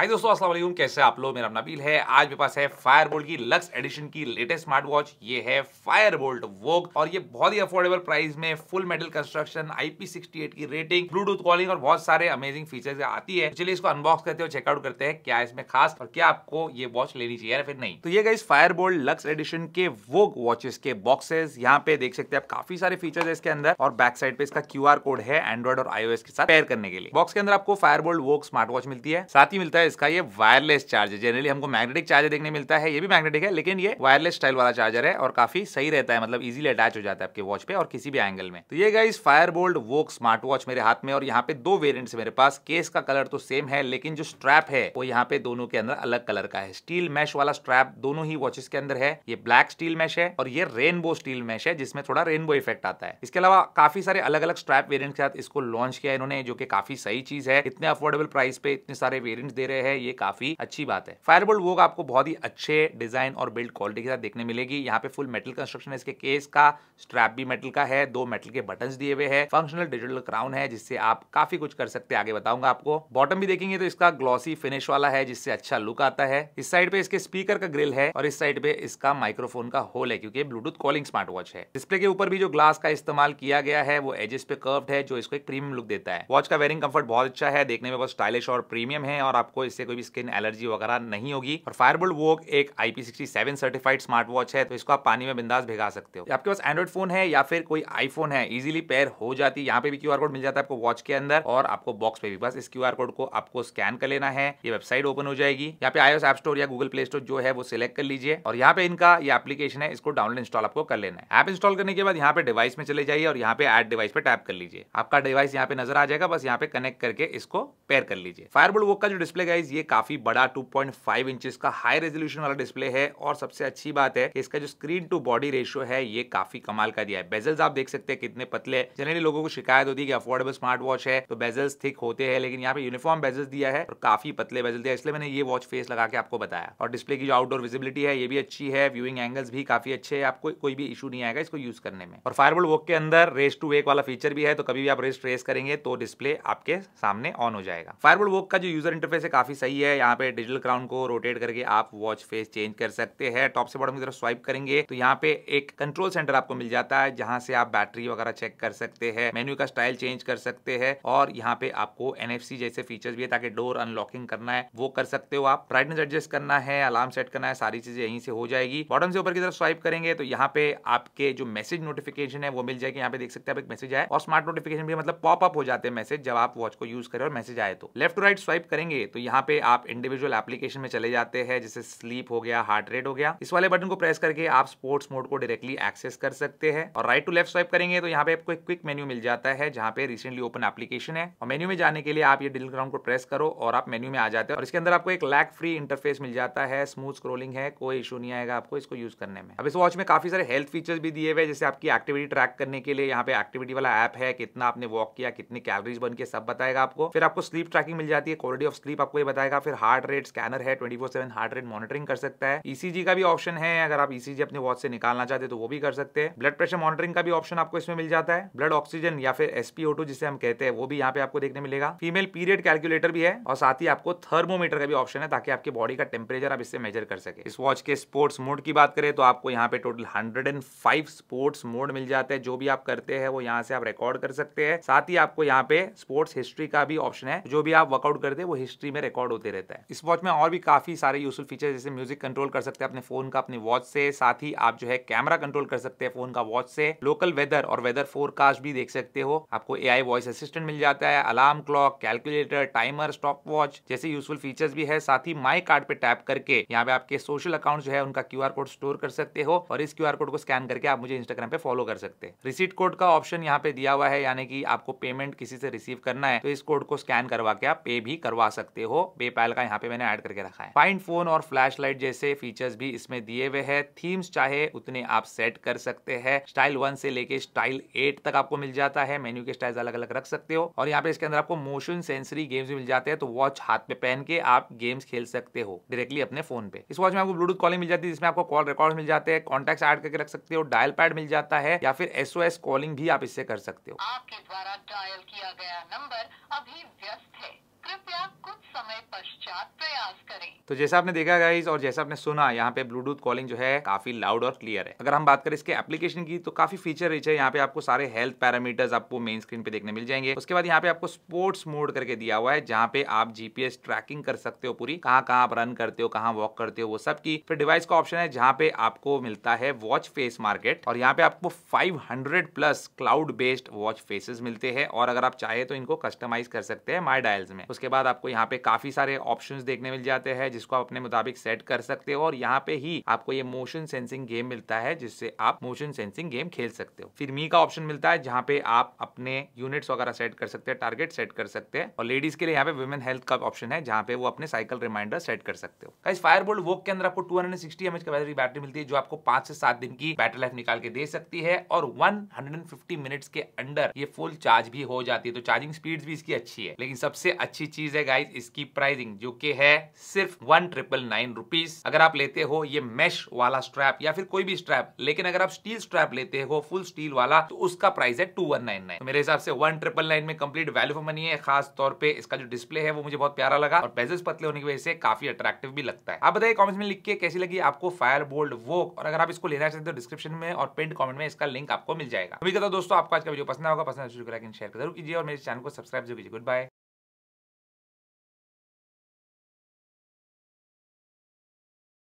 हाय दोस्तों अस्सलाम वालेकुम कैसे आप लोग मेरा नबील है आज मेरे पास है फायर बोल्ट की लक्स एडिशन की लेटेस्ट स्मार्ट वॉच ये है फायर बोल्ट वोग और ये बहुत ही अफोर्डेबल प्राइस में full metal construction IP sixty eight की रेटिंग ब्लूटूथ कॉलिंग और बहुत सारे अमेजिंग फीचर्स आती है चलिए इसको अनबॉक्स करते हैं चेकआउट करते हैं क्या इसमें खास और क्या आपको ये वॉच लेनी चाहिए या फिर नहीं तो ये गई फायर बोल्ट लक्स एडिशन के वोग वॉचेस के बॉक्सेस यहाँ पे देख सकते हैं आप काफी सारे फीचर्स है इसके अंदर और बैक साइड पे इसका क्यू कोड है एंड्रॉइड और आईओ के साथ पेयर करने के लिए बॉक्स के अंदर आपको Fire Boltt Vogue smart watch मिलती है साथ ही मिलता है है इसका ये वायरलेस चार्जर जनरली हमको मैग्नेटिक चार्जर देखने मिलता है ये भी मैग्नेटिक है लेकिन ये वायरलेस स्टाइल वाला चार्जर है और काफी सही रहता है मतलब इजीली अटैच हो जाता है आपके वॉच पे और किसी भी एंगल में तो ये guys Fire Boltt Vogue smart watch मेरे हाथ में और यहाँ पे दो वेरियंट्स मेरे पास केस का कलर तो सेम है लेकिन जो स्ट्रैप है वो यहाँ पे दोनों के अंदर अलग कलर का है स्टील मैश वाला स्ट्रैप दोनों ही वॉचेस के अंदर है ये ब्लैक स्टील मैश है और ये रेनबो स्टील मैश है जिसमें थोड़ा रेनबो इफेक्ट आता है इसके अलावा काफी सारे अलग अलग स्ट्रैप वेरियंट के साथ इसको लॉन्च किया इन्होंने जो कि काफी सही चीज है इतने अफोर्डेबल प्राइस पे इतने सारे वेरियंट दे रहे सकते हैं ये काफी अच्छी बात है फायरबोल्ट वो आपको बहुत ही अच्छे डिजाइन और बिल्ड क्वालिटी के साथ देखने मिलेगी यहाँ पे फुल मेटल कंस्ट्रक्शन है इसके केस का स्ट्रैप भी मेटल का है दो मेटल के बटन दिए हुए हैं फंक्शनल डिजिटल क्राउन है जिससे आप काफी कुछ कर सकते हैं आगे बताऊंगा आपको बॉटम भी देखेंगे तो इसका ग्लॉसी फिनिश वाला है जिससे अच्छा लुक आता है इस साइड पे इसके स्पीकर का ग्रिल है और इस साइड पे इसका माइक्रोफोन का होल है क्योंकि ब्लूटूथ कॉलिंग स्मार्ट वॉच है डिस्प्ले के ऊपर भी जो ग्लास का इस्तेमाल किया गया है वो एजेस पे कर्व्ड है जो इसको एक प्रीमियम लुक देता है वॉच का वेयरिंग कंफर्ट बहुत अच्छा है देखने में बहुत स्टाइलिश और प्रीमियम है और आपको इससे कोई भी स्किन एलर्जी वगैरह नहीं होगी और फायरबोल्ट वो एक आईपी सर्टिफाइड स्मार्ट वॉच है तो इसको आप पानी में बिंदास भिगा सकते हो आपके पास एंड्रॉइड फोन है या फिर कोई आईफोन है इजिली पेयर हो जाती है यहाँ पे भी क्यू कोड मिल जाता है आपको वॉच के अंदर और आपको बॉक्स पे भी बस इस क्यू कोड को आपको स्कैन कर लेना है ये वेबसाइट ओपन हो जाएगी यहाँ पे आईओ एप स्टोर या गूगल प्ले स्टोर जो है वो सिलेक्ट कर लीजिए और यहाँ पे इनका ये एप्लीकेशन है इसको डाउनलोड इंस्टॉल आपको कर लेना है ऐप इंस्टॉल करने के बाद यहाँ पे डिवाइस में चले जाइए और यहाँ पे एड डिवाइस पे टैप कर लीजिए आपका डिवाइस यहाँ पे नजर आ जाएगा बस यहाँ पे कनेक्ट करके इसको पेयर कर लीजिए फायरबोल्ट वो का जो डिस्प्ले गाइज ये काफी बड़ा 2.5 पॉइंट इंचेस का हाई रेजोल्यूशन वाला डिस्प्ले है और सबसे अच्छी बात है कि इसका जो स्क्रीन टू बॉडी रेशियो है ये काफी कमाल का दिया है बेजल्स आप देख सकते हैं कितने पतले जनरली लोगों को शिकायत होती है कि अफोर्डेबल स्मार्ट वॉच है तो बेजल्स थिक होते हैं लेकिन यहाँ पे यूनिफॉर्म बेजल्स दिया है और काफी पतले बेजल दिया इसलिए मैंने ये वॉच फेस लगा के आपको बताया और डिस्प्ले की जो आउटडोर विजिबिलिटी है ये भी अच्छी है व्यूइंग एंगल्स भी काफी अच्छे है आपको कोई भी इशू नहीं आएगा इसको यूज करने में और फायरबोल्ट वॉक के अंदर रेस टू वेक वाला फीचर भी है तो कभी भी आप रेस ट्रेस करेंगे तो डिस्प्ले आपके सामने ऑन हो जाएगा फायरबोल्ट वॉक का जो यूजर इंटरफेस है काफी काफ़ी सही है यहाँ पे डिजिटल क्राउन को रोटेट करके आप वॉच फेस चेंज कर सकते हैं टॉप से बॉटम की तरफ स्वाइप करेंगे तो यहाँ पे एक कंट्रोल सेंटर आपको मिल जाता है जहाँ से आप बैटरी वगैरह चेक कर सकते हैं मेन्यू का स्टाइल चेंज कर सकते हैं और यहाँ पे आपको एन जैसे फीचर्स भी है ताकि डोर अनलॉकिंग करना है वो कर सकते हो आप ब्राइटनेस एडजस्ट करना है अलार्म सेट करना है सारी चीजें यहीं से हो जाएगी बॉटम से ऊपर की तरफ स्वाइप करेंगे तो यहाँ पे आपके जो मैसेज नोटिफिकेशन है वो मिल जाएगी यहाँ पे देख सकते हैं एक मैसेज आए और स्मार्ट नोटिफिकेशन भी मतलब पॉपअप हो जाते हैं मैसेज जब आप वॉच को यूज करें और मैसेज आए तो लेफ्ट टू राइट स्वाइप करेंगे तो यहाँ पे आप इंडिविजुअल एप्लीकेशन में चले जाते हैं जैसे स्लीप हो गया हार्ट रेट हो गया इस वाले बटन को प्रेस करके आप स्पोर्ट्स मोड को डायरेक्टली एक्सेस कर सकते हैं और राइट टू लेफ्ट स्वाइप करेंगे तो यहाँ पे आपको एक क्विक मेन्यू मिल जाता है जहाँ पे रिसेंटली ओपन एप्लीकेशन है और मेन्यू में जाने के लिए आप ये डिल ग्राउंड को प्रेस करो और आप मेन्यू में आ जाते हैं और इसके अंदर आपको एक लैग फ्री इंटरफेस मिल जाता है स्मूथ स्क्रोलिंग है कोई इशू नहीं आएगा आपको इसको यूज करने में अब इस वॉच में काफी सारे हेल्थ फीचर्स भी दिए हुए जैसे आपकी एक्टिविटी ट्रैक करने के लिए यहाँ पे एक्टिविटी वाला ऐप है कितना आपने वॉक किया कितनी कैलोरीज बन के सब बताएगा आपको फिर आपको स्लीप ट्रैकिंग मिल जाती है क्वालिटी ऑफ स्लीप आपको आपको ये बताएगा फिर हार्ट रेट स्कैनर है twenty four seven heart rate monitoring कर सकता है ईसीजी e का भी ऑप्शन है अगर आप ईसीजी e अपने वॉच से निकालना चाहते तो वो भी कर सकते हैं ब्लड प्रेशर मॉनिटरिंग का भी ऑप्शन आपको इसमें मिल जाता है ब्लड ऑक्सीजन या फिर एसपीओ जिसे हम कहते हैं वो भी यहाँ पे आपको देखने मिलेगा फीमेल पीरियड कैलकुलेटर भी है और साथ ही आपको थर्मोमीटर का भी ऑप्शन है ताकि आपकी बॉडी का टेम्परेचर आप इससे मेजर कर सके इस वॉच के स्पोर्ट्स मोड की बात करें तो आपको यहाँ पे total hundred and five sports mode मिल जाते हैं जो भी आप करते हैं वो यहाँ से आप रिकॉर्ड कर सकते हैं साथ ही आपको यहाँ पे स्पोर्ट्स हिस्ट्री का भी ऑप्शन है जो भी आप वर्कआउट करते हैं वो हिस्ट्री में रिकॉर्ड होते रहता है इस वॉच में और भी काफ़ी सारे यूजफुल फीचर जैसे म्यूजिक कंट्रोल कर सकते हैं अपने फोन का अपने वॉच से साथ ही आप जो है कैमरा कंट्रोल कर सकते हैं फोन का वॉच से लोकल वेदर और वेदर फोरकास्ट भी देख सकते हो आपको ए वॉइस असिस्टेंट मिल जाता है alarm clock calculator timer stopwatch जैसे यूजफुल फीचर्स भी है साथ ही माई कार्ड पे टैप करके यहाँ पे आपके सोशल अकाउंट जो है उनका क्यू कोड स्टोर कर सकते हो और इस क्यू कोड को स्कैन करके आप मुझे इंस्टाग्राम पे फॉलो कर सकते हैं रिसीट कोड का ऑप्शन यहाँ पे दिया हुआ है यानी कि आपको पेमेंट किसी से रिसीव करना है तो इस कोड को स्कैन करवा के आप पे भी करवा सकते हो को पेपैल का यहाँ पे मैंने ऐड करके रखा है फाइंड फोन और फ्लैश लाइट जैसे फीचर्स भी इसमें दिए हुए हैं थीम्स चाहे उतने आप सेट कर सकते हैं स्टाइल वन से लेके स्टाइल एट तक आपको मिल जाता है मेन्यू के स्टाइल अलग अलग रख सकते हो और यहाँ पे इसके अंदर आपको मोशन सेंसरी गेम्स भी मिल जाते हैं तो वॉच हाथ पे पहन के आप गेम्स खेल सकते हो डायरेक्टली अपने फोन पे इस वॉच में आपको ब्लूटूथ कॉलिंग मिल जाती है जिसमें आपको कॉल रिकॉर्ड मिल जाते हैं कॉन्टेक्ट एड करके रख सकते हो डायल पैड मिल जाता है या फिर एसओ कॉलिंग भी आप इससे कर सकते हो आपके द्वारा डायल किया गया नंबर अभी व्यस्त है कृपया कुछ समय तो पश्चात प्रयास करें तो जैसा आपने देखा गाइज और जैसा आपने सुना यहाँ पे ब्लूटूथ कॉलिंग जो है काफी लाउड और क्लियर है अगर हम बात करें इसके एप्लीकेशन की तो काफी फीचर रिच है यहाँ पे आपको सारे हेल्थ पैरामीटर्स आपको मेन स्क्रीन पे देखने मिल जाएंगे उसके बाद यहाँ पे आपको स्पोर्ट्स मोड करके दिया हुआ है जहाँ पे आप जीपीएस ट्रैकिंग कर सकते हो पूरी कहाँ कहाँ आप रन करते हो कहाँ वॉक करते हो वो सब की फिर डिवाइस का ऑप्शन है जहाँ पे आपको मिलता है वॉच फेस मार्केट और यहाँ पे आपको five plus cloud based watch faces मिलते हैं और अगर आप चाहे तो इनको कस्टमाइज कर सकते हैं माई डायल्स में उसके बाद आपको यहाँ पे काफ़ी सारे ऑप्शंस देखने मिल जाते हैं जिसको आप अपने मुताबिक सेट कर सकते हो और यहाँ पे ही आपको ये मोशन सेंसिंग गेम मिलता है जिससे आप मोशन सेंसिंग गेम खेल सकते हो फिर मी का ऑप्शन मिलता है जहाँ पे आप अपने यूनिट्स वगैरह सेट कर सकते हैं टारगेट सेट कर सकते हैं और लेडीज के लिए यहाँ पे वुमेन हेल्थ का ऑप्शन है जहाँ पे वो अपने साइकिल रिमाइंडर सेट कर सकते हो इस फायर बोल्ड वोक के अंदर आपको two hundred sixty battery battery मिलती है जो आपको पांच से सात दिन की बैटरी लाइफ निकाल के दे सकती है और वन हंड्रेड फिफ्टी मिनट्स के अंडर ये फुल चार्ज भी हो जाती है तो चार्जिंग स्पीड भी इसकी अच्छी है लेकिन सबसे अच्छी चीज है गाइज इसकी इसकी प्राइसिंग जो कि है सिर्फ वन ट्रिपल नाइन रुपीज अगर आप लेते हो ये मेश वाला स्ट्रैप या फिर कोई भी स्ट्रैप लेकिन अगर आप स्टील स्ट्रैप लेते हो फुल स्टील वाला तो उसका प्राइस है टू वन नाइन नाइन मेरे हिसाब से वन ट्रिपल नाइन में कंप्लीट वैल्यू फॉर मनी है खास तौर पे इसका जो डिस्प्ले है वो मुझे बहुत प्यारा लगा और पेजेस पतले होने की वजह से काफी अट्रैक्टिव भी लगता है आप बताइए कॉमेंट में लिख के कैसी लगी आपको फायर बोल्ड वो और अगर आप इसको लेना चाहते हो डिस्क्रिप्शन तो में और पेंट कॉमेंट में इसका लिंक आपको मिल जाएगा अभी कहता तो दोस्तों आपको आज का वीडियो पसंद होगा पसंद शुरू करें शेयर जरूर कीजिए और मेरे चैनल को सब्सक्राइब जरूर कीजिए गुड बाय